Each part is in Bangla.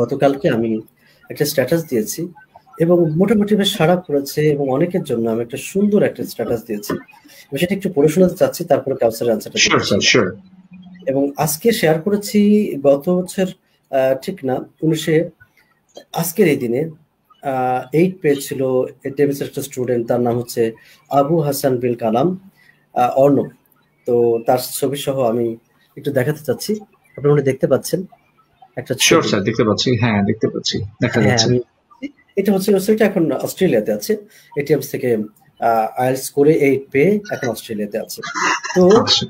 গতকালকে আমি একটা স্ট্যাটাস দিয়েছি এবং মোটামুটি বেশ সারা পড়েছে এবং অনেকের জন্য আমি একটা সুন্দর একটা স্ট্যাটাস দিয়েছি সেটা একটু পড়ে শোনাতে চাচ্ছি তারপরে কাউসারের আনসারটা এবং আজকে শেয়ার করেছি গত বছর ঠিক না উনিশে আজকের এই দিনে এইট পেজ ছিল একটা স্টুডেন্ট তার নাম হচ্ছে আবু হাসান বিল কালাম অর্ণব তো তার ছবি সহ আমি একটু দেখাতে চাচ্ছি উনি দেখতে পাচ্ছেন একটা শিওর স্যার দেখতে পাচ্ছি হ্যাঁ দেখতে পাচ্ছি দেখা হ্যাঁ, যাচ্ছে এটা হচ্ছে ওয়েবসাইট এখন অস্ট্রেলিয়াতে আছে থেকে আইএলস করে এখন অস্ট্রেলিয়াতে আছে তো আচ্ছা।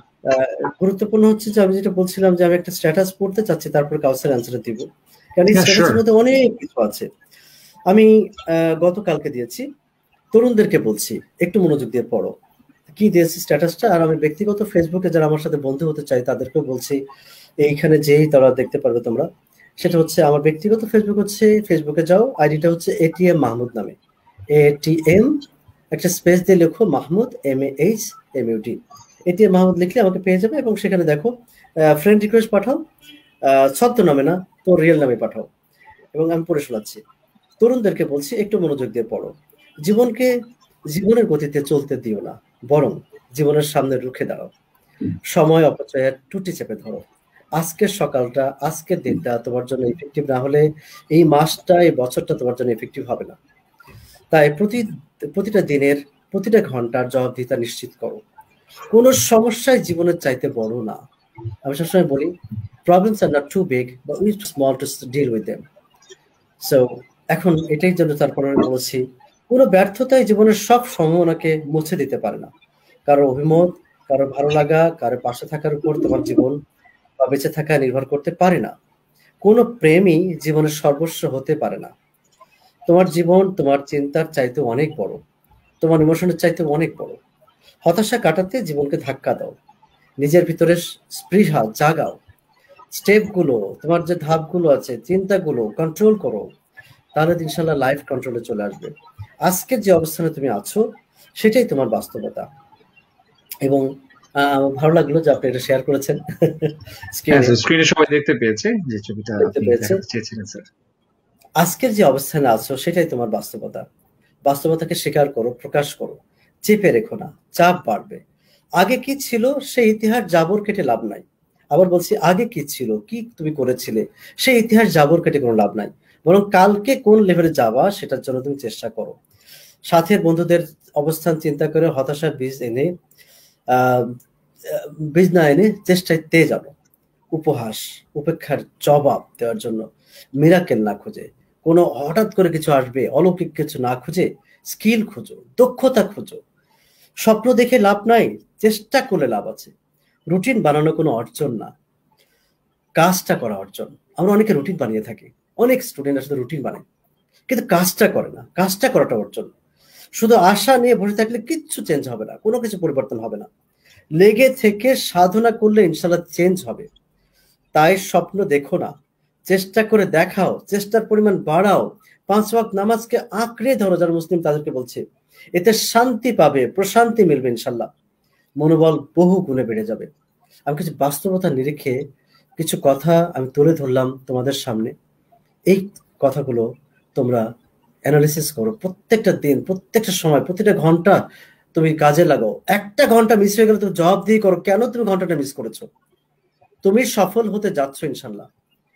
গুরুত্বপূর্ণ হচ্ছে যে আমি যেটা বলছিলাম যে আমি একটা স্ট্যাটাস পড়তে চাচ্ছি তারপর অ্যান্সার দিব কারণ স্ট্যাটাসের মধ্যে অনেক কিছু আছে আমি গতকালকে দিয়েছি তরুণদেরকে বলছি একটু মনোযোগ দিয়ে পড়ো কি দিয়েছি স্ট্যাটাসটা আর আমি ব্যক্তিগত ফেসবুকে যারা আমার সাথে বন্ধু হতে চাই তাদেরকেও বলছি এইখানে যেই তারা দেখতে পারবে তোমরা সেটা হচ্ছে আমার ব্যক্তিগত ফেসবুক হচ্ছে ফেসবুকে যাও আইডিটা হচ্ছে এটিএম মাহমুদ নামে এটিএম একটা স্পেস দিয়ে লেখো Mahmud M A H M U T এটিএম মাহমুদ লিখলে আমাকে পেয়ে যাবে এবং সেখানে দেখো ফ্রেন্ড রিকোয়েস্ট পাঠাও ছদ্ম নামে না তো রিয়েল নামে পাঠাও এবং আমি পড়ে শোনাচ্ছি তরুণদেরকে বলছি একটু মনোযোগ দিয়ে পড়ো জীবনকে জীবনের গতিতে চলতে দিও না বরং জীবনের সামনে রুখে দাঁড়াও সময় অপচয়ের টুটি চেপে ধরো আজকের সকালটা আজকে দিনটা তোমার জন্য ইফেক্টিভ না হলে এই মাসটা এই বছরটা তোমার জন্য ইফেক্টিভ হবে না তাই প্রতি প্রতিটা দিনের প্রতিটা ঘন্টার জবাবদিহিতা নিশ্চিত করো কোন সমস্যায় জীবনের চাইতে বড় না আমি সবসময় বলি problems are not too big বা we too small to deal with them so এখন এটাই জন্য তারপরে বলছি কোনো ব্যর্থতাই জীবনের সব সম্ভাবনাকে মুছে দিতে পারে না কারো অভিমত কারো ভালো লাগা কারো পাশে থাকার উপর তোমার জীবন বা বেঁচে থাকা নির্ভর করতে পারে না কোনো প্রেমই জীবনের সর্বস্ব হতে পারে না তোমার জীবন তোমার চিন্তার চাইতে অনেক বড় তোমার ইমোশনের চাইতে অনেক বড় হতাশা কাটাতে জীবনকে ধাক্কা দাও নিজের ভিতরে স্পৃহা জাগাও স্টেপগুলো তোমার যে ধাপগুলো আছে চিন্তাগুলো কন্ট্রোল করো তাহলে ইনশাল্লাহ লাইফ কন্ট্রোলে চলে আসবে আজকের যে অবস্থানে তুমি আছো সেটাই তোমার বাস্তবতা এবং ভালো লাগলো যে আপনি এটা শেয়ার করেছেন স্ক্রিনে হ্যাঁ, সবাই দেখতে পেয়েছে যে ছবিটা দেখতে পেয়েছে স্যার আজকের যে অবস্থানে আছো সেটাই তোমার বাস্তবতা বাস্তবতাকে স্বীকার করো প্রকাশ করো চেপে রেখো না চাপ বাড়বে আগে কি ছিল সেই ইতিহাস জাবর কেটে লাভ নাই আবার বলছি আগে কি ছিল কি তুমি করেছিলে সেই ইতিহাস জাবর কেটে কোনো লাভ নাই বরং কালকে কোন লেভেলে যাবা সেটার জন্য তুমি চেষ্টা করো সাথে বন্ধুদের অবস্থান চিন্তা করে হতাশা বীজ এনে বিজনা এনে চেষ্টায় তে যাব উপহাস উপেক্ষার জবাব দেওয়ার জন্য মিরাকেল না খুঁজে কোনো হঠাৎ করে কিছু আসবে অলৌকিক কিছু না খুঁজে স্কিল খুঁজো দক্ষতা খুঁজো স্বপ্ন দেখে লাভ নাই চেষ্টা করলে লাভ আছে রুটিন বানানো কোনো অর্জন না কাজটা করা অর্জন আমরা অনেকে রুটিন বানিয়ে থাকি অনেক স্টুডেন্ট আসলে রুটিন বানায় কিন্তু কাজটা করে না কাজটা করাটা অর্জন শুধু আশা নিয়ে বসে থাকলে কিচ্ছু চেঞ্জ হবে না কোনো কিছু পরিবর্তন হবে না লেগে থেকে সাধনা করলে ইনশাল্লাহ চেঞ্জ হবে তাই স্বপ্ন দেখো না চেষ্টা করে দেখাও চেষ্টার পরিমাণ বাড়াও পাঁচ ওয়াক্ত নামাজকে আঁকড়ে ধরো যারা মুসলিম তাদেরকে বলছে এতে শান্তি পাবে প্রশান্তি মিলবে ইনশাল্লাহ মনোবল বহু গুণে বেড়ে যাবে আমি কিছু বাস্তবতা নিরিখে কিছু কথা আমি তুলে ধরলাম তোমাদের সামনে এই কথাগুলো তোমরা অ্যানালিসিস করো প্রত্যেকটা দিন প্রত্যেকটা সময় প্রতিটা ঘন্টা তুমি কাজে লাগাও একটা ঘন্টা মিস হয়ে গেলে তুমি জবাব দিয়ে করো কেন তুমি ঘন্টাটা মিস করেছো তুমি সফল হতে যাচ্ছ ইনশাল্লাহ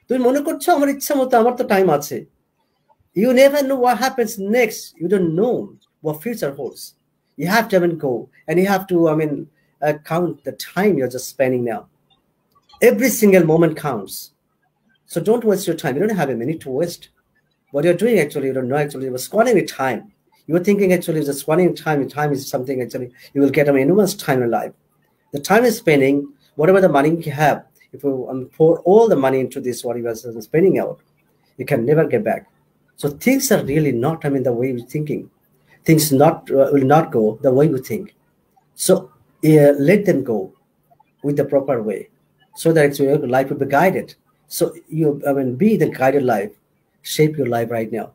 তুমি মনে করছো আমার ইচ্ছা মতো আমার তো টাইম আছে you never know what happens next you don't know what future holds you have to I mean go and you have to I mean count the time you are just spending now every single moment counts so don't waste your time you don't have a minute to waste what you're doing actually you don't know actually it was calling me time You're thinking actually just one in time. Time is something actually you will get an enormous time in life. The time is spending, whatever the money you have, if you um, pour all the money into this, what you are spending out, you can never get back. So things are really not, I mean, the way we're thinking. Things not uh, will not go the way we think. So uh, let them go with the proper way so that your uh, life will be guided. So you, I mean, be the guided life. Shape your life right now.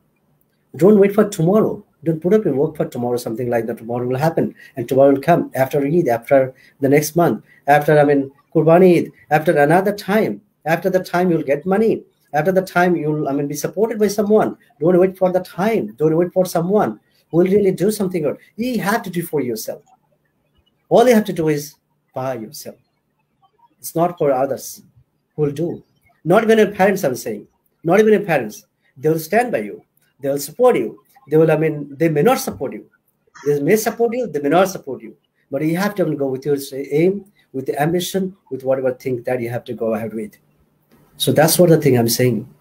Don't wait for tomorrow don't put up your work for tomorrow something like that tomorrow will happen and tomorrow will come after eid after the next month after i mean Kurban eid after another time after the time you'll get money after the time you'll i mean be supported by someone don't wait for the time don't wait for someone who will really do something good you have to do for yourself all you have to do is by yourself it's not for others who will do not even your parents i'm saying not even your parents they'll stand by you they'll support you they will, I mean, they may not support you. They may support you, they may not support you. But you have to go with your aim, with the ambition, with whatever thing that you have to go ahead with. So that's what the thing I'm saying.